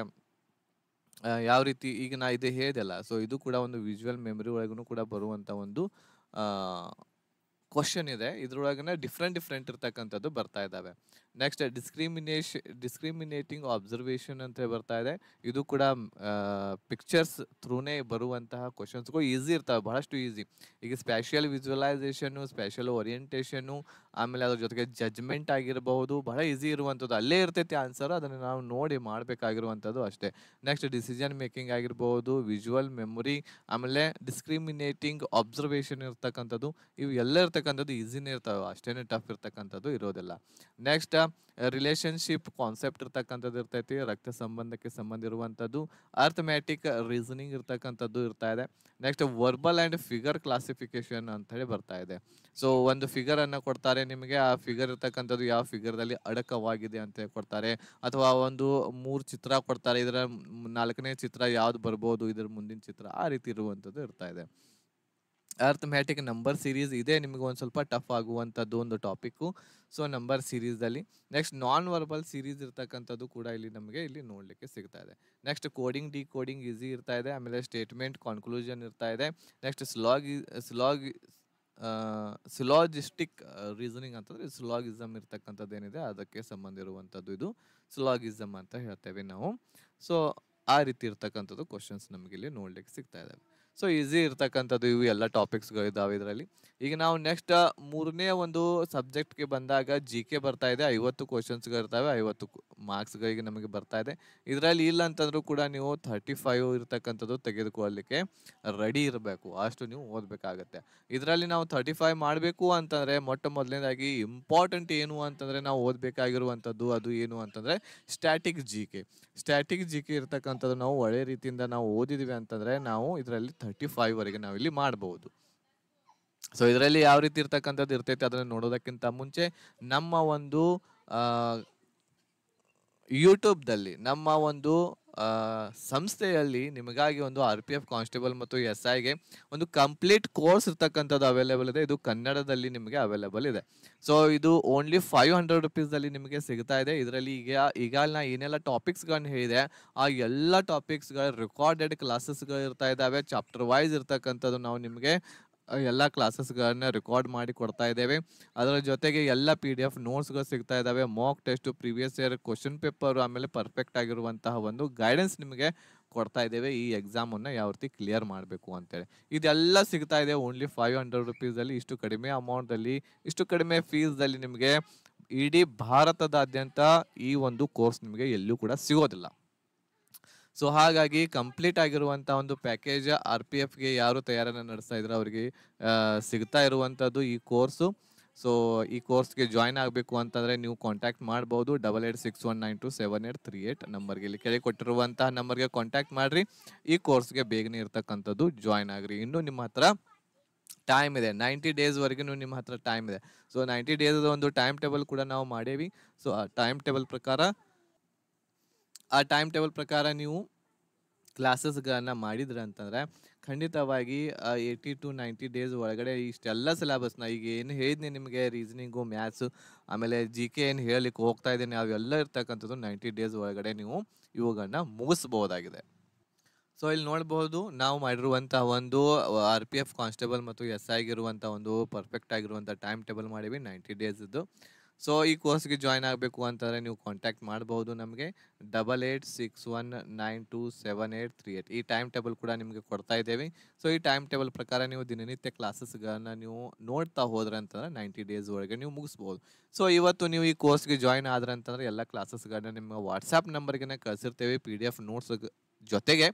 ಯಾವ ರೀತಿ ಈಗ ನಾ ಇದು ಹೇಳಿದೆಲ್ಲ ಸೊ ಇದು ಕೂಡ ಒಂದು ವಿಜುವಲ್ ಮೆಮೊರಿ ಒಳಗೂ ಕೂಡ ಬರುವಂತ ಒಂದು ಕ್ವಶನ್ ಇದೆ ಇದ್ರೊಳಗನೆ ಡಿಫ್ರೆಂಟ್ ಡಿಫ್ರೆಂಟ್ ಇರ್ತಕ್ಕಂಥದ್ದು ಬರ್ತಾ ಇದ್ದಾವೆ ನೆಕ್ಸ್ಟ್ ಡಿಸ್ಕ್ರಿಮಿನೇಷನ್ ಡಿಸ್ಕ್ರಿಮಿನೇಟಿಂಗ್ ಅಬ್ಸರ್ವೇಷನ್ ಅಂತ ಬರ್ತಾ ಇದೆ ಇದು ಕೂಡ ಪಿಕ್ಚರ್ಸ್ ಥ್ರೂನೇ ಬರುವಂತಹ ಕ್ವಶನ್ಸ್ಗಳು ಈಸಿ ಇರ್ತವೆ ಬಹಳಷ್ಟು ಈಸಿ ಈಗ ಸ್ಪೆಷಲ್ ವಿಜುವಲೈಸೇಷನು ಸ್ಪೆಷಲ್ ಓರಿಯೆಂಟೇಷನು ಆಮೇಲೆ ಅದ್ರ ಜೊತೆಗೆ ಜಜ್ಮೆಂಟ್ ಆಗಿರಬಹುದು ಬಹಳ ಈಸಿ ಇರುವಂಥದ್ದು ಅಲ್ಲೇ ಇರ್ತೈತಿ ಆನ್ಸರ್ ಅದನ್ನು ನಾವು ನೋಡಿ ಮಾಡಬೇಕಾಗಿರುವಂಥದ್ದು ಅಷ್ಟೇ ನೆಕ್ಸ್ಟ್ ಡಿಸಿಷನ್ ಮೇಕಿಂಗ್ ಆಗಿರಬಹುದು ವಿಜುವಲ್ ಮೆಮೊರಿ ಆಮೇಲೆ ಡಿಸ್ಕ್ರಿಮಿನೇಟಿಂಗ್ ಅಬ್ಸರ್ವೇಷನ್ ಇರ್ತಕ್ಕಂಥದ್ದು ಇವು ಎಲ್ಲ ಇರ್ತಕ್ಕಂಥದ್ದು ಈಸಿನೇ ಇರ್ತವೆ ಅಷ್ಟೇ ಟಫ್ ಇರ್ತಕ್ಕಂಥದ್ದು ಇರೋದಿಲ್ಲ ನೆಕ್ಸ್ಟ್ ರಿಲೇಶನ್ಶಿಪ್ ಕಾನ್ಸೆಪ್ಟ್ ಇರ್ತಕ್ಕಂಥದ್ದು ಇರ್ತೈತಿ ರಕ್ತ ಸಂಬಂಧಕ್ಕೆ ಸಂಬಂಧ ಇರುವಂಥದ್ದು ಅರ್ಥಮ್ಯಾಟಿಕ್ ರೀಸನಿಂಗ್ ಇರ್ತಕ್ಕಂಥದ್ದು ಇರ್ತಾ ಇದೆ next verbal and figure classification ಅಂತ ಹೇಳಿ ಬರ್ತಾ ಇದೆ ಸೊ ಒಂದು ಫಿಗರನ್ನು ಕೊಡ್ತಾರೆ ನಿಮಗೆ ಆ ಫಿಗರ್ ಇರ್ತಕ್ಕಂಥದ್ದು ಯಾವ ಫಿಗರ್ದಲ್ಲಿ ಅಡಕವಾಗಿದೆ ಅಂತ ಹೇಳಿ ಕೊಡ್ತಾರೆ ಅಥವಾ ಒಂದು ಮೂರು ಚಿತ್ರ ಕೊಡ್ತಾರೆ ಇದರ ನಾಲ್ಕನೇ ಚಿತ್ರ ಯಾವ್ದು ಬರ್ಬೋದು ಇದರ ಮುಂದಿನ ಚಿತ್ರ ಆ ರೀತಿ ಇರುವಂಥದ್ದು ಇರ್ತಾ ಇದೆ ಅರ್ಥಮ್ಯಾಟಿಕ್ ನಂಬರ್ ಸೀರೀಸ್ ಇದೆ ನಿಮಗೆ ಒಂದು ಸ್ವಲ್ಪ ಟಫ್ ಆಗುವಂಥದ್ದು ಒಂದು ಟಾಪಿಕ್ಕು ಸೊ ನಂಬರ್ ಸೀರೀಸಲ್ಲಿ ನೆಕ್ಸ್ಟ್ ನಾನ್ ವರ್ಬಲ್ ಸೀರೀಸ್ ಇರ್ತಕ್ಕಂಥದ್ದು ಕೂಡ ಇಲ್ಲಿ ನಮಗೆ ಇಲ್ಲಿ ನೋಡಲಿಕ್ಕೆ ಸಿಗ್ತಾ ಇದೆ next coding decoding easy ಇರ್ತಾ ಇದೆ ಆಮೇಲೆ ಸ್ಟೇಟ್ಮೆಂಟ್ ಕಾನ್ಕ್ಲೂಷನ್ ಇರ್ತಾ ಇದೆ ನೆಕ್ಸ್ಟ್ ಸ್ಲಾಗ್ ಸ್ಲಾಗ್ ಸ್ಲಾಜಿಸ್ಟಿಕ್ ರೀಸನಿಂಗ್ ಅಂತಂದರೆ ಸ್ಲಾಗಿಸಮ್ ಇರ್ತಕ್ಕಂಥದ್ದು ಏನಿದೆ ಅದಕ್ಕೆ ಸಂಬಂಧ ಇದು ಸ್ಲಾಗಿಸಮ್ ಅಂತ ಹೇಳ್ತೇವೆ ನಾವು ಸೊ ಆ ರೀತಿ ಇರ್ತಕ್ಕಂಥದ್ದು ಕ್ವಶನ್ಸ್ ನಮಗಿಲ್ಲಿ ನೋಡಲಿಕ್ಕೆ ಸಿಗ್ತಾ ಇದೆ ಸೊ ಈಸಿ ಇರ್ತಕ್ಕಂಥದ್ದು ಇವು ಎಲ್ಲ ಟಾಪಿಕ್ಸ್ಗಳು ಇದಾವೆ ಇದರಲ್ಲಿ ಈಗ ನಾವು ನೆಕ್ಸ್ಟ್ ಮೂರನೇ ಒಂದು ಸಬ್ಜೆಕ್ಟ್ಗೆ ಬಂದಾಗ ಜಿ ಕೆ ಬರ್ತಾ ಇದೆ ಐವತ್ತು ಕ್ವಶನ್ಸ್ಗಳು ಐವತ್ತು ಮಾರ್ಕ್ಸ್ಗಳಿಗೆ ನಮಗೆ ಬರ್ತಾ ಇದೆ ಇದರಲ್ಲಿ ಇಲ್ಲ ಅಂತಂದ್ರೂ ಕೂಡ ನೀವು ಥರ್ಟಿ ಫೈವ್ ಇರ್ತಕ್ಕಂಥದ್ದು ತೆಗೆದುಕೊಳ್ಳಲಿಕ್ಕೆ ರೆಡಿ ಇರಬೇಕು ಅಷ್ಟು ನೀವು ಓದಬೇಕಾಗತ್ತೆ ಇದರಲ್ಲಿ ನಾವು ಥರ್ಟಿ ಫೈವ್ ಮಾಡಬೇಕು ಅಂತಂದರೆ ಮೊಟ್ಟ ಮೊದಲನೇದಾಗಿ ಇಂಪಾರ್ಟೆಂಟ್ ಏನು ಅಂತಂದರೆ ನಾವು ಓದಬೇಕಾಗಿರುವಂಥದ್ದು ಅದು ಏನು ಅಂತಂದರೆ static G K static G K ಇರ್ತಕ್ಕಂಥದ್ದು ನಾವು ಒಳ್ಳೆ ರೀತಿಯಿಂದ ನಾವು ಓದಿದ್ವಿ ಅಂತಂದರೆ ನಾವು ಇದರಲ್ಲಿ ತರ್ಟಿ ಫೈವ್ ವರೆಗೆ ನಾವಿಲ್ಲಿ ಮಾಡಬಹುದು ಸೊ ಇದರಲ್ಲಿ ಯಾವ ರೀತಿ ಇರ್ತಕ್ಕಂಥದ್ದು ಇರ್ತೈತೆ ಅದನ್ನು ನೋಡೋದಕ್ಕಿಂತ ಮುಂಚೆ ನಮ್ಮ ಒಂದು ಯೂಟ್ಯೂಬ್ದಲ್ಲಿ ನಮ್ಮ ಒಂದು ಸಂಸ್ಥೆಯಲ್ಲಿ ನಿಮಗಾಗಿ ಒಂದು ಆರ್ ಪಿ ಎಫ್ ಕಾನ್ಸ್ಟೇಬಲ್ ಮತ್ತು ಎಸ್ ಐಗೆ ಒಂದು ಕಂಪ್ಲೀಟ್ ಕೋರ್ಸ್ ಇರ್ತಕ್ಕಂಥದ್ದು ಅವೈಲೇಬಲ್ ಇದೆ ಇದು ಕನ್ನಡದಲ್ಲಿ ನಿಮಗೆ ಅವೈಲೇಬಲ್ ಇದೆ ಸೊ ಇದು ಓನ್ಲಿ ಫೈವ್ ಹಂಡ್ರೆಡ್ ರುಪೀಸಲ್ಲಿ ನಿಮಗೆ ಸಿಗ್ತಾ ಇದೆ ಇದರಲ್ಲಿ ಈಗ ಈಗ ನಾ ಏನೆಲ್ಲ ಟಾಪಿಕ್ಸ್ಗಳನ್ನ ಹೇಳಿದೆ ಆ ಎಲ್ಲ ಟಾಪಿಕ್ಸ್ಗಳ ರೆಕಾರ್ಡೆಡ್ ಕ್ಲಾಸಸ್ಗಳು ಇರ್ತಾ ಇದ್ದಾವೆ ಚಾಪ್ಟರ್ ವೈಸ್ ಇರ್ತಕ್ಕಂಥದ್ದು ನಾವು ನಿಮಗೆ ಎಲ್ಲ ಕ್ಲಾಸಸ್ಗಳನ್ನ ರೆಕಾರ್ಡ್ ಮಾಡಿ ಕೊಡ್ತಾ ಇದ್ದೇವೆ ಅದರ ಜೊತೆಗೆ ಎಲ್ಲ ಪಿ ಡಿ ಎಫ್ ನೋಟ್ಸ್ಗಳು ಸಿಗ್ತಾ ಇದ್ದಾವೆ mock test previous year question paper ಆಮೇಲೆ ಪರ್ಫೆಕ್ಟ್ ಆಗಿರುವಂತಹ ಒಂದು ಗೈಡೆನ್ಸ್ ನಿಮಗೆ ಕೊಡ್ತಾ ಇದ್ದೇವೆ ಈ ಎಕ್ಸಾಮನ್ನು ಯಾವ ರೀತಿ ಕ್ಲಿಯರ್ ಮಾಡಬೇಕು ಅಂತೇಳಿ ಇದೆಲ್ಲ ಸಿಗ್ತಾ ಇದೆ ಓನ್ಲಿ ಫೈವ್ ಹಂಡ್ರೆಡ್ ರುಪೀಸಲ್ಲಿ ಇಷ್ಟು ಕಡಿಮೆ ಅಮೌಂಟಲ್ಲಿ ಇಷ್ಟು ಕಡಿಮೆ ಅಲ್ಲಿ ನಿಮಗೆ ಇಡೀ ಭಾರತದಾದ್ಯಂತ ಈ ಒಂದು ಕೋರ್ಸ್ ನಿಮಗೆ ಎಲ್ಲೂ ಕೂಡ ಸಿಗೋದಿಲ್ಲ ಸೊ ಹಾಗಾಗಿ ಕಂಪ್ಲೀಟ್ ಆಗಿರುವಂಥ ಒಂದು ಪ್ಯಾಕೇಜ್ ಆರ್ ಪಿ ಎಫ್ಗೆ ಯಾರು ತಯಾರನ್ನು ನಡೆಸ್ತಾ ಇದ್ರು ಅವರಿಗೆ ಸಿಗ್ತಾ ಇರುವಂಥದ್ದು ಈ ಕೋರ್ಸು ಸೊ ಈ ಕೋರ್ಸ್ಗೆ ಜಾಯ್ನ್ ಆಗಬೇಕು ಅಂತಂದರೆ ನೀವು ಕಾಂಟ್ಯಾಕ್ಟ್ ಮಾಡ್ಬೋದು double eight six one nine two seven eight three eight ನಂಬರ್ಗೆ ಇಲ್ಲಿ ಕೆಳಗೆ ಕೊಟ್ಟಿರುವಂತಹ ನಂಬರ್ಗೆ ಕಾಂಟ್ಯಾಕ್ಟ್ ಮಾಡಿರಿ ಈ ಕೋರ್ಸ್ಗೆ ಬೇಗನೆ ಇರತಕ್ಕಂಥದ್ದು ಜಾಯ್ನ್ ಆಗ್ರಿ ಇನ್ನು ನಿಮ್ಮ ಹತ್ರ ಟೈಮ್ ಇದೆ ನೈಂಟಿ ಡೇಸ್ವರೆಗೂ ನಿಮ್ಮ ಹತ್ರ ಟೈಮ್ ಇದೆ ಸೊ ನೈಂಟಿ ಡೇಸ್ ಒಂದು ಟೈಮ್ ಟೇಬಲ್ ಕೂಡ ನಾವು ಮಾಡೇವಿ ಸೊ ಆ ಟೈಮ್ ಟೇಬಲ್ ಪ್ರಕಾರ ಆ ಟೈಮ್ ಟೇಬಲ್ ಪ್ರಕಾರ ನೀವು ಕ್ಲಾಸಸ್ಗಳನ್ನು ಮಾಡಿದ್ರೆ ಅಂತಂದರೆ ಖಂಡಿತವಾಗಿ ಏಯ್ಟಿ ಟು ನೈಂಟಿ ಡೇಸ್ ಒಳಗಡೆ ಇಷ್ಟೆಲ್ಲ ಸಿಲೆಬಸ್ನ ಈಗ ಏನು ಹೇಳಿದ್ನಿ ನಿಮಗೆ ರೀಸನಿಂಗು ಮ್ಯಾಥ್ಸು ಆಮೇಲೆ ಜಿ ಕೆ ಏನು ಹೇಳಲಿಕ್ಕೆ ಹೋಗ್ತಾ ಇದ್ದೀನಿ ಅವೆಲ್ಲ ಇರ್ತಕ್ಕಂಥದ್ದು ನೈಂಟಿ ಡೇಸ್ ಒಳಗಡೆ ನೀವು ಇವುಗಳನ್ನ ಮುಗಿಸ್ಬೋದಾಗಿದೆ ಸೊ ಇಲ್ಲಿ ನೋಡ್ಬೋದು ನಾವು ಮಾಡಿರುವಂಥ ಒಂದು ಆರ್ ಪಿ ಎಫ್ ಕಾನ್ಸ್ಟೇಬಲ್ ಮತ್ತು ಎಸ್ ಆಗಿರುವಂಥ ಒಂದು ಪರ್ಫೆಕ್ಟ್ ಆಗಿರುವಂಥ ಟೈಮ್ ಟೇಬಲ್ ಮಾಡೀವಿ ನೈಂಟಿ ಡೇಸಿದ್ದು ಸೊ ಈ ಕೋರ್ಸ್ಗೆ ಜಾಯ್ನ್ ಆಗಬೇಕು ಅಂತಂದರೆ ನೀವು ಕಾಂಟ್ಯಾಕ್ಟ್ ಮಾಡ್ಬೋದು ನಮಗೆ double eight six one nine two seven eight three eight ಈ ಟೈಮ್ ಟೇಬಲ್ ಕೂಡ ನಿಮಗೆ ಕೊಡ್ತಾ ಇದ್ದೇವೆ ಸೊ ಈ ಟೈಮ್ ಟೇಬಲ್ ಪ್ರಕಾರ ನೀವು ದಿನನಿತ್ಯ ಕ್ಲಾಸಸ್ಗಳನ್ನು ನೀವು ನೋಡ್ತಾ ಹೋದ್ರೆ ಅಂತಂದರೆ ನೈಂಟಿ ಡೇಸ್ ಒಳಗೆ ನೀವು ಮುಗಿಸ್ಬೋದು ಸೊ ಇವತ್ತು ನೀವು ಈ ಕೋರ್ಸ್ಗೆ ಜಾಯ್ನ್ ಆದ್ರೆ ಅಂತಂದರೆ ಎಲ್ಲ ಕ್ಲಾಸಸ್ಗಳನ್ನ ನಿಮ್ಮ ವಾಟ್ಸಪ್ ನಂಬರ್ಗೆ ಕಳಿಸಿರ್ತೇವೆ ಪಿ ಡಿ ಎಫ್ ನೋಟ್ಸ್ ಜೊತೆಗೆ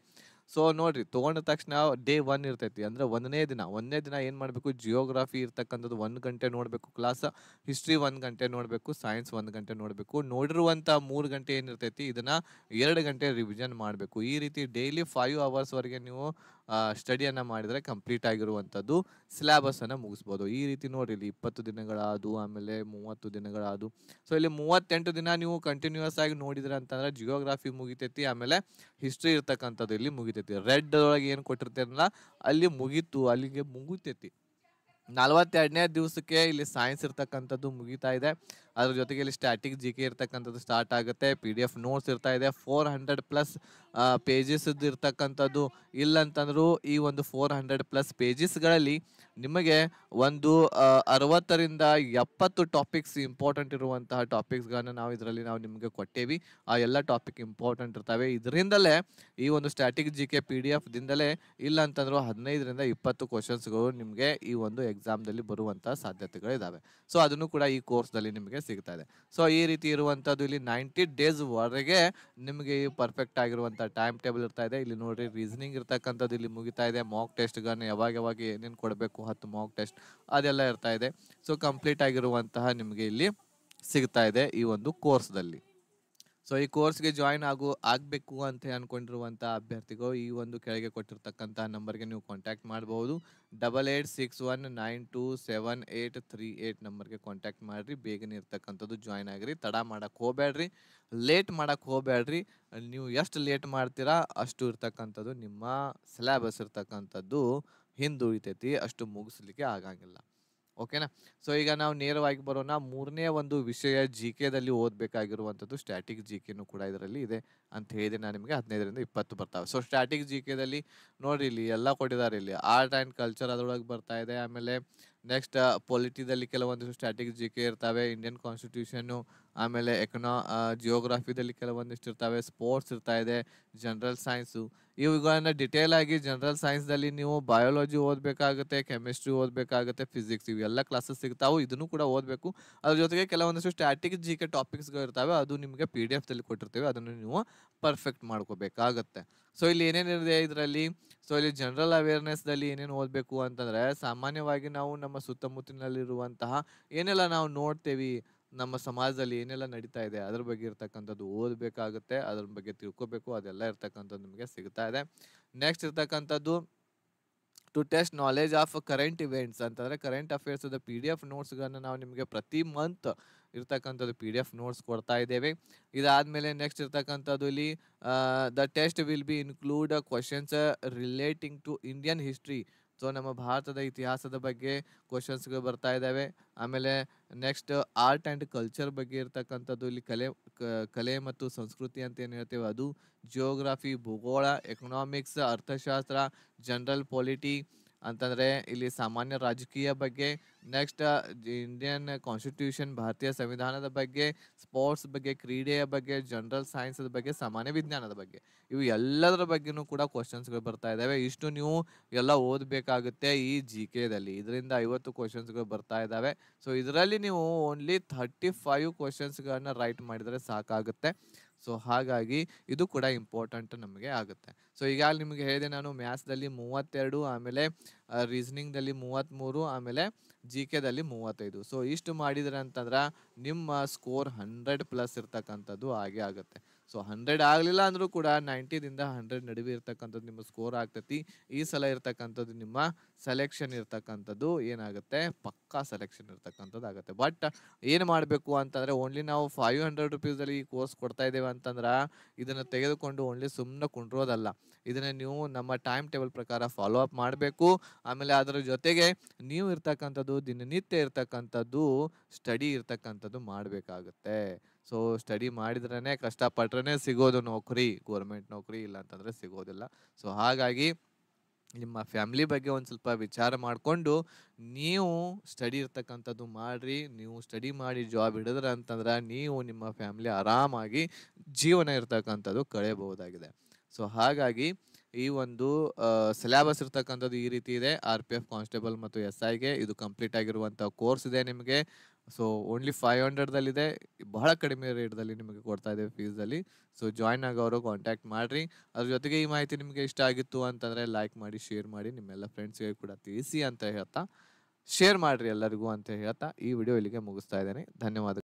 ಸೊ ನೋಡ್ರಿ ತೊಗೊಂಡ ತಕ್ಷಣ ಡೇ ಒನ್ ಇರ್ತೈತಿ ಅಂದ್ರೆ ಒಂದನೇ ದಿನ ಒಂದನೇ ದಿನ ಏನು ಮಾಡಬೇಕು ಜಿಯೋಗ್ರಫಿ ಇರ್ತಕ್ಕಂಥದ್ದು ಒಂದು ಗಂಟೆ ನೋಡಬೇಕು ಕ್ಲಾಸ್ ಹಿಸ್ಟ್ರಿ ಒಂದು ಗಂಟೆ ನೋಡಬೇಕು ಸೈನ್ಸ್ ಒಂದು ಗಂಟೆ ನೋಡಬೇಕು ನೋಡಿರುವಂಥ ಮೂರು ಗಂಟೆ ಏನಿರ್ತೈತಿ ಇದನ್ನು ಎರಡು ಗಂಟೆ ರಿವಿಷನ್ ಮಾಡಬೇಕು ಈ ರೀತಿ ಡೈಲಿ ಫೈವ್ ಅವರ್ಸ್ವರೆಗೆ ನೀವು ಸ್ಟಡಿಯನ್ನು ಮಾಡಿದರೆ ಕಂಪ್ಲೀಟ್ ಆಗಿರುವಂಥದ್ದು ಅನ್ನ ಮುಗಿಸ್ಬೋದು ಈ ರೀತಿ ನೋಡಿ ಇಲ್ಲಿ ಇಪ್ಪತ್ತು ದಿನಗಳಾದು ಆಮೇಲೆ ಮೂವತ್ತು ದಿನಗಳಾದು ಸೊ ಇಲ್ಲಿ ಮೂವತ್ತೆಂಟು ದಿನ ನೀವು ಕಂಟಿನ್ಯೂಸ್ ಆಗಿ ನೋಡಿದ್ರೆ ಅಂತಂದ್ರೆ ಜಿಯೋಗ್ರಫಿ ಮುಗಿತೈತಿ ಆಮೇಲೆ ಹಿಸ್ಟ್ರಿ ಇರ್ತಕ್ಕಂಥದ್ದು ಇಲ್ಲಿ ಮುಗಿತೈತಿ ಮುಗಿತೈತಿ ರೆಡ್ ಒಳಗೆ ಏನು ಕೊಟ್ಟಿರ್ತೇನಲ್ಲ ಅಲ್ಲಿ ಮುಗೀತು ಅಲ್ಲಿಗೆ ಮುಗಿತೈತಿ ನಲ್ವತ್ತೆರಡನೇ ದಿವಸಕ್ಕೆ ಇಲ್ಲಿ ಸೈನ್ಸ್ ಇರ್ತಕ್ಕಂಥದ್ದು ಮುಗಿತಾ ಇದೆ ಅದ್ರ ಜೊತೆಗೆ ಇಲ್ಲಿ ಸ್ಟ್ಯಾಟಿಕ್ ಜಿ ಕೆ ಇರ್ತಕ್ಕಂಥದ್ದು ಸ್ಟಾರ್ಟ್ ಆಗುತ್ತೆ ಪಿ ಡಿ ಎಫ್ ನೋಟ್ಸ್ ಇರ್ತಾ ಇದೆ ಫೋರ್ ಹಂಡ್ರೆಡ್ ಪ್ಲಸ್ ಪೇಜಸ್ದು ಇರ್ತಕ್ಕಂಥದ್ದು ಇಲ್ಲಂತಂದರೂ ಈ ಒಂದು ಫೋರ್ ಹಂಡ್ರೆಡ್ ಪ್ಲಸ್ ಪೇಜಸ್ಗಳಲ್ಲಿ ನಿಮಗೆ ಒಂದು ಅರವತ್ತರಿಂದ ಎಪ್ಪತ್ತು ಟಾಪಿಕ್ಸ್ ಇಂಪಾರ್ಟೆಂಟ್ ಇರುವಂತಹ ಟಾಪಿಕ್ಸ್ಗಳನ್ನು ನಾವು ಇದರಲ್ಲಿ ನಾವು ನಿಮಗೆ ಕೊಟ್ಟೇವಿ ಆ ಎಲ್ಲ ಟಾಪಿಕ್ ಇಂಪಾರ್ಟೆಂಟ್ ಇರ್ತವೆ ಇದರಿಂದಲೇ ಈ ಒಂದು static G K P D ಎಫ್ದಿಂದಲೇ ಇಲ್ಲ ಅಂತಂದ್ರೂ ಹದಿನೈದರಿಂದ ಇಪ್ಪತ್ತು ಕ್ವಶನ್ಸ್ಗಳು ನಿಮಗೆ ಈ ಒಂದು ಎಕ್ಸಾಮ್ದಲ್ಲಿ ಬರುವಂಥ ಸಾಧ್ಯತೆಗಳಿದ್ದಾವೆ ಸೊ ಅದನ್ನು ಕೂಡ ಈ ಕೋರ್ಸ್ದಲ್ಲಿ ನಿಮಗೆ ಸಿಗ್ತಾ ಇದೆ ಸೊ ಈ ರೀತಿ ಇರುವಂಥದ್ದು ಇಲ್ಲಿ ನೈಂಟಿ ಡೇಸ್ವರೆಗೆ ನಿಮಗೆ ಪರ್ಫೆಕ್ಟ್ ಆಗಿರುವಂಥ ಟೈಮ್ ಟೇಬಲ್ ಇರ್ತಾ ಇದೆ ಇಲ್ಲಿ ನೋಡಿರಿ ರೀಸನಿಂಗ್ ಇರ್ತಕ್ಕಂಥದ್ದು ಇಲ್ಲಿ ಮುಗಿತಾ ಇದೆ ಮಾಕ್ ಟೆಸ್ಟ್ಗಳನ್ನು ಯಾವಾಗ ಯಾವಾಗ ಏನೇನು ಕೊಡಬೇಕು ಹತ್ತು ಮಾಕ್ ಟೆಸ್ಟ್ ಅದೆಲ್ಲ ಇರ್ತಾ ಇದೆ ಸೊ ಕಂಪ್ಲೀಟ್ ಆಗಿರುವಂತಹ ನಿಮಗೆ ಇಲ್ಲಿ ಸಿಗ್ತಾ ಇದೆ ಈ ಒಂದು ಕೋರ್ಸ್ದಲ್ಲಿ ಸೊ ಈ ಕೋರ್ಸ್ಗೆ ಜಾಯಿನ್ ಆಗು ಆಗಬೇಕು ಅಂತ ಅಂದ್ಕೊಂಡಿರುವಂಥ ಅಭ್ಯರ್ಥಿಗಳು ಈ ಒಂದು ಕೆಳಗೆ ಕೊಟ್ಟಿರ್ತಕ್ಕಂಥ ನಂಬರ್ಗೆ ನೀವು ಕಾಂಟ್ಯಾಕ್ಟ್ ಮಾಡ್ಬೋದು double eight six one nine two seven eight three eight ನಂಬರ್ಗೆ ಕಾಂಟ್ಯಾಕ್ಟ್ ಮಾಡಿರಿ ಬೇಗನೆ ಇರ್ತಕ್ಕಂಥದ್ದು ಜಾಯಿನ್ ಆಗಿರಿ ತಡ ಮಾಡೋಕ್ಕೆ ಹೋಗಬೇಡ್ರಿ ಲೇಟ್ ಮಾಡೋಕ್ಕೆ ಹೋಗಬೇಡ್ರಿ ನೀವು ಎಷ್ಟು ಲೇಟ್ ಮಾಡ್ತೀರಾ ಅಷ್ಟು ಇರ್ತಕ್ಕಂಥದ್ದು ನಿಮ್ಮ ಸಿಲೆಬಸ್ ಇರ್ತಕ್ಕಂಥದ್ದು ಹಿಂದೂ ಉಳಿತೈತಿ ಅಷ್ಟು ಮುಗಿಸ್ಲಿಕ್ಕೆ ಆಗಂಗಿಲ್ಲ ಓಕೆನಾ ಸೊ ಈಗ ನಾವು ನೇರವಾಗಿ ಬರೋಣ ಮೂರನೇ ಒಂದು ವಿಷಯ ಜಿ ಕೆದಲ್ಲಿ ಓದಬೇಕಾಗಿರುವಂಥದ್ದು ಸ್ಟ್ಯಾಟಿಕ್ ಜಿ ಕೆನೂ ಕೂಡ ಇದರಲ್ಲಿ ಇದೆ ಅಂತ ಹೇಳಿದ್ರೆ ನಾನು ನಿಮಗೆ ಹದಿನೈದರಿಂದ ಇಪ್ಪತ್ತು ಬರ್ತವೆ ಸೊ ಸ್ಟ್ಯಾಟಿಕ್ ಜಿ ಕೆದಲ್ಲಿ ನೋಡಿ ಇಲ್ಲಿ ಎಲ್ಲ ಕೊಟ್ಟಿದ್ದಾರೆ ಇಲ್ಲಿ ಆರ್ಟ್ ಆ್ಯಂಡ್ ಕಲ್ಚರ್ ಅದರೊಳಗೆ ಬರ್ತಾ ಇದೆ ಆಮೇಲೆ ನೆಕ್ಸ್ಟ್ ಪೊಲಿಟಿದಲ್ಲಿ ಕೆಲವೊಂದಿಷ್ಟು ಸ್ಟ್ಯಾಟಿಕ್ ಜಿ ಕೆ ಇರ್ತವೆ ಇಂಡಿಯನ್ ಕಾನ್ಸ್ಟಿಟ್ಯೂಷನ್ನು ಆಮೇಲೆ ಎಕನಾ ಜಿಯೋಗ್ರಫಿದಲ್ಲಿ ಕೆಲವೊಂದಿಷ್ಟು ಇರ್ತವೆ ಸ್ಪೋರ್ಟ್ಸ್ ಇರ್ತಾ ಇದೆ ಜನರಲ್ ಸೈನ್ಸು ಇವುಗಳನ್ನು ಡಿಟೇಲ್ ಆಗಿ ಜನರಲ್ ಸೈನ್ಸ್ದಲ್ಲಿ ನೀವು ಬಯಾಲಜಿ ಓದಬೇಕಾಗುತ್ತೆ ಕೆಮಿಸ್ಟ್ರಿ ಓದಬೇಕಾಗುತ್ತೆ ಫಿಸಿಕ್ಸ್ ಇವೆಲ್ಲ ಕ್ಲಾಸಸ್ ಸಿಗ್ತಾವೆ ಇದನ್ನು ಕೂಡ ಓದಬೇಕು ಅದ್ರ ಜೊತೆಗೆ ಕೆಲವೊಂದಿಷ್ಟು ಸ್ಟ್ಯಾಟಿಕ್ ಜಿ ಕೆ ಟಾಪಿಕ್ಸ್ಗಳು ಇರ್ತವೆ ಅದು ನಿಮಗೆ ಪಿ ಡಿ ಎಫ್ದಲ್ಲಿ ಕೊಟ್ಟಿರ್ತೀವಿ ಅದನ್ನು ನೀವು ಪರ್ಫೆಕ್ಟ್ ಮಾಡ್ಕೋಬೇಕಾಗತ್ತೆ ಸೊ ಇಲ್ಲಿ ಏನೇನಿದೆ ಇದರಲ್ಲಿ ಸೊ ಇಲ್ಲಿ ಜನರಲ್ ಅವೇರ್ನೆಸ್ದಲ್ಲಿ ಏನೇನು ಓದಬೇಕು ಅಂತಂದರೆ ಸಾಮಾನ್ಯವಾಗಿ ನಾವು ನಮ್ಮ ಸುತ್ತಮುತ್ತಲಿನಲ್ಲಿರುವಂತಹ ಏನೆಲ್ಲ ನಾವು ನೋಡ್ತೇವೆ ನಮ್ಮ ಸಮಾಜದಲ್ಲಿ ಏನೆಲ್ಲ ನಡೀತಾ ಇದೆ ಅದ್ರ ಬಗ್ಗೆ ಇರ್ತಕ್ಕಂಥದ್ದು ಓದಬೇಕಾಗುತ್ತೆ ಅದ್ರ ಬಗ್ಗೆ ತಿಳ್ಕೊಬೇಕು ಅದೆಲ್ಲ ಇರ್ತಕ್ಕಂಥದ್ದು ನಿಮಗೆ ಸಿಗ್ತಾ ಇದೆ ನೆಕ್ಸ್ಟ್ ಇರ್ತಕ್ಕಂಥದ್ದು to test knowledge of current events ಅಂತಂದರೆ current affairs P D F ನೋಟ್ಸ್ಗಳನ್ನು ನಾವು ನಿಮಗೆ ಪ್ರತಿ ಮಂತ್ ಇರ್ತಕ್ಕಂಥದ್ದು ಪಿ ಡಿ ಎಫ್ ನೋಟ್ಸ್ ಕೊಡ್ತಾ ಇದ್ದೇವೆ ಇದಾದಮೇಲೆ ನೆಕ್ಸ್ಟ್ ಇರ್ತಕ್ಕಂಥದ್ದು ಇಲ್ಲಿ the test will be include questions relating to Indian history so ನಮ್ಮ ಭಾರತದ ಇತಿಹಾಸದ ಬಗ್ಗೆ ಕ್ವಶನ್ಸ್ಗಳು ಬರ್ತಾ ಇದ್ದಾವೆ ಆಮೇಲೆ ನೆಕ್ಸ್ಟ್ ಆರ್ಟ್ ಆ್ಯಂಡ್ ಕಲ್ಚರ್ ಬಗ್ಗೆ ಇರ್ತಕ್ಕಂಥದ್ದು ಇಲ್ಲಿ ಕಲೆ ಕಲೆ ಮತ್ತು ಸಂಸ್ಕೃತಿ ಅಂತ ಏನು ಹೇಳ್ತೇವೆ ಅದು ಜಿಯೋಗ್ರಫಿ ಭೂಗೋಳ ಎಕನಾಮಿಕ್ಸ್ ಅರ್ಥಶಾಸ್ತ್ರ ಜನರಲ್ ಪಾಲಿಟಿ ಅಂತಂದರೆ ಇಲ್ಲಿ ಸಾಮಾನ್ಯ ರಾಜಕೀಯ ಬಗ್ಗೆ ನೆಕ್ಸ್ಟ್ ಇಂಡಿಯನ್ ಕಾನ್ಸ್ಟಿಟ್ಯೂಷನ್ ಭಾರತೀಯ ಸಂವಿಧಾನದ ಬಗ್ಗೆ ಸ್ಪೋರ್ಟ್ಸ್ ಬಗ್ಗೆ ಕ್ರೀಡೆಯ ಬಗ್ಗೆ ಜನರಲ್ ಸೈನ್ಸ್ದ ಬಗ್ಗೆ ಸಾಮಾನ್ಯ ವಿಜ್ಞಾನದ ಬಗ್ಗೆ ಇವು ಎಲ್ಲದರ ಬಗ್ಗೆನೂ ಕೂಡ ಕ್ವಶನ್ಸ್ಗಳು ಬರ್ತಾ ಇದ್ದಾವೆ ಇಷ್ಟು ನೀವು ಎಲ್ಲ ಓದಬೇಕಾಗುತ್ತೆ ಈ ಜಿ ದಲ್ಲಿ ಇದರಿಂದ ಐವತ್ತು ಕ್ವಶನ್ಸ್ಗಳು ಬರ್ತಾ ಇದ್ದಾವೆ ಸೊ ಇದರಲ್ಲಿ ನೀವು ಓನ್ಲಿ ಥರ್ಟಿ ಫೈವ್ ಕ್ವಶನ್ಸ್ಗಳನ್ನ ರೈಟ್ ಮಾಡಿದರೆ ಸಾಕಾಗುತ್ತೆ ಸೊ ಹಾಗಾಗಿ ಇದು ಕೂಡ ಇಂಪಾರ್ಟೆಂಟ್ ನಮಗೆ ಆಗುತ್ತೆ ಸೊ ಈಗಾಗಲೇ ನಿಮಗೆ ಹೇಳಿದೆ ನಾನು ಮ್ಯಾಥ್ಸ್ದಲ್ಲಿ ಮೂವತ್ತೆರಡು ಆಮೇಲೆ ರೀಸನಿಂಗ್ದಲ್ಲಿ ಮೂವತ್ತ್ಮೂರು ಆಮೇಲೆ ಜಿ ಕೆದಲ್ಲಿ ಮೂವತ್ತೈದು ಸೊ ಇಷ್ಟು ಮಾಡಿದ್ರೆ ಅಂತಂದ್ರೆ ನಿಮ್ಮ ಸ್ಕೋರ್ ಹಂಡ್ರೆಡ್ ಪ್ಲಸ್ ಇರ್ತಕ್ಕಂಥದ್ದು ಹಾಗೆ ಆಗುತ್ತೆ ಸೊ ಹಂಡ್ರೆಡ್ ಆಗಲಿಲ್ಲ ಅಂದರೂ ಕೂಡ ನೈಂಟಿದಿಂದ ಹಂಡ್ರೆಡ್ ನಡುವೆ ಇರ್ತಕ್ಕಂಥದ್ದು ನಿಮ್ಮ ಸ್ಕೋರ್ ಆಗ್ತೈತಿ ಈ ಸಲ ಇರ್ತಕ್ಕಂಥದ್ದು ನಿಮ್ಮ ಸೆಲೆಕ್ಷನ್ ಇರ್ತಕ್ಕಂಥದ್ದು ಏನಾಗುತ್ತೆ ಪಕ್ಕಾ ಸೆಲೆಕ್ಷನ್ ಇರ್ತಕ್ಕಂಥದ್ದು ಆಗುತ್ತೆ ಬಟ್ ಏನು ಮಾಡಬೇಕು ಅಂತಂದರೆ ಓನ್ಲಿ ನಾವು ಫೈವ್ ಹಂಡ್ರೆಡ್ ರುಪೀಸಲ್ಲಿ ಈ ಕೋರ್ಸ್ ಕೊಡ್ತಾ ಇದ್ದೇವೆ ಅಂತಂದ್ರೆ ಇದನ್ನು ತೆಗೆದುಕೊಂಡು ಓನ್ಲಿ ಸುಮ್ಮನೆ ಕುಂಡ್ರೋದಲ್ಲ ಇದನ್ನ ನೀವು ನಮ್ಮ ಟೈಮ್ ಟೇಬಲ್ ಪ್ರಕಾರ ಫಾಲೋ ಅಪ್ ಮಾಡಬೇಕು ಆಮೇಲೆ ಅದರ ಜೊತೆಗೆ ನೀವು ಇರ್ತಕ್ಕಂಥದ್ದು ದಿನನಿತ್ಯ ಇರ್ತಕ್ಕಂಥದ್ದು ಸ್ಟಡಿ ಇರ್ತಕ್ಕಂಥದ್ದು ಮಾಡಬೇಕಾಗುತ್ತೆ ಸೊ ಸ್ಟಡಿ ಮಾಡಿದ್ರೇ ಕಷ್ಟಪಟ್ರೇ ಸಿಗೋದು ನೌಕರಿ ಗೋರ್ಮೆಂಟ್ ನೌಕರಿ ಇಲ್ಲ ಅಂತಂದ್ರೆ ಸಿಗೋದಿಲ್ಲ ಸೊ ಹಾಗಾಗಿ ನಿಮ್ಮ ಫ್ಯಾಮಿಲಿ ಬಗ್ಗೆ ಒಂದು ಸ್ವಲ್ಪ ವಿಚಾರ ಮಾಡಿಕೊಂಡು ನೀವು ಸ್ಟಡಿ ಇರ್ತಕ್ಕಂಥದ್ದು ಮಾಡಿರಿ ನೀವು ಸ್ಟಡಿ ಮಾಡಿ ಜಾಬ್ ಹಿಡಿದ್ರೆ ಅಂತಂದ್ರೆ ನೀವು ನಿಮ್ಮ ಫ್ಯಾಮಿಲಿ ಆರಾಮಾಗಿ ಜೀವನ ಇರ್ತಕ್ಕಂಥದ್ದು ಕಳೆಯಬಹುದಾಗಿದೆ ಸೊ ಹಾಗಾಗಿ ಈ ಒಂದು ಸಿಲೆಬಸ್ ಇರ್ತಕ್ಕಂಥದ್ದು ಈ ರೀತಿ ಇದೆ ಆರ್ ಪಿ ಎಫ್ ಕಾನ್ಸ್ಟೇಬಲ್ ಮತ್ತು ಎಸ್ ಐಗೆ ಇದು ಕಂಪ್ಲೀಟ್ ಆಗಿರುವಂಥ ಕೋರ್ಸ್ ಇದೆ ನಿಮಗೆ ಸೊ ಓನ್ಲಿ ಫೈವ್ ಇದೆ ಬಹಳ ಕಡಿಮೆ ರೇಟ್ದಲ್ಲಿ ನಿಮಗೆ ಕೊಡ್ತಾ ಫೀಸ್ ಅಲ್ಲಿ ಸೊ ಜಾಯಿನ್ ಆಗೋರು ಕಾಂಟ್ಯಾಕ್ಟ್ ಮಾಡಿರಿ ಅದ್ರ ಜೊತೆಗೆ ಈ ಮಾಹಿತಿ ನಿಮಗೆ ಇಷ್ಟ ಆಗಿತ್ತು ಅಂತಂದರೆ ಲೈಕ್ ಮಾಡಿ ಶೇರ್ ಮಾಡಿ ನಿಮ್ಮೆಲ್ಲ ಫ್ರೆಂಡ್ಸ್ಗೆ ಕೂಡ ತಿಳಿಸಿ ಅಂತ ಹೇಳ್ತಾ ಶೇರ್ ಮಾಡಿರಿ ಎಲ್ಲರಿಗೂ ಅಂತ ಹೇಳ್ತಾ ಈ ವಿಡಿಯೋ ಇಲ್ಲಿಗೆ ಮುಗಿಸ್ತಾ ಇದ್ದೇನೆ ಧನ್ಯವಾದ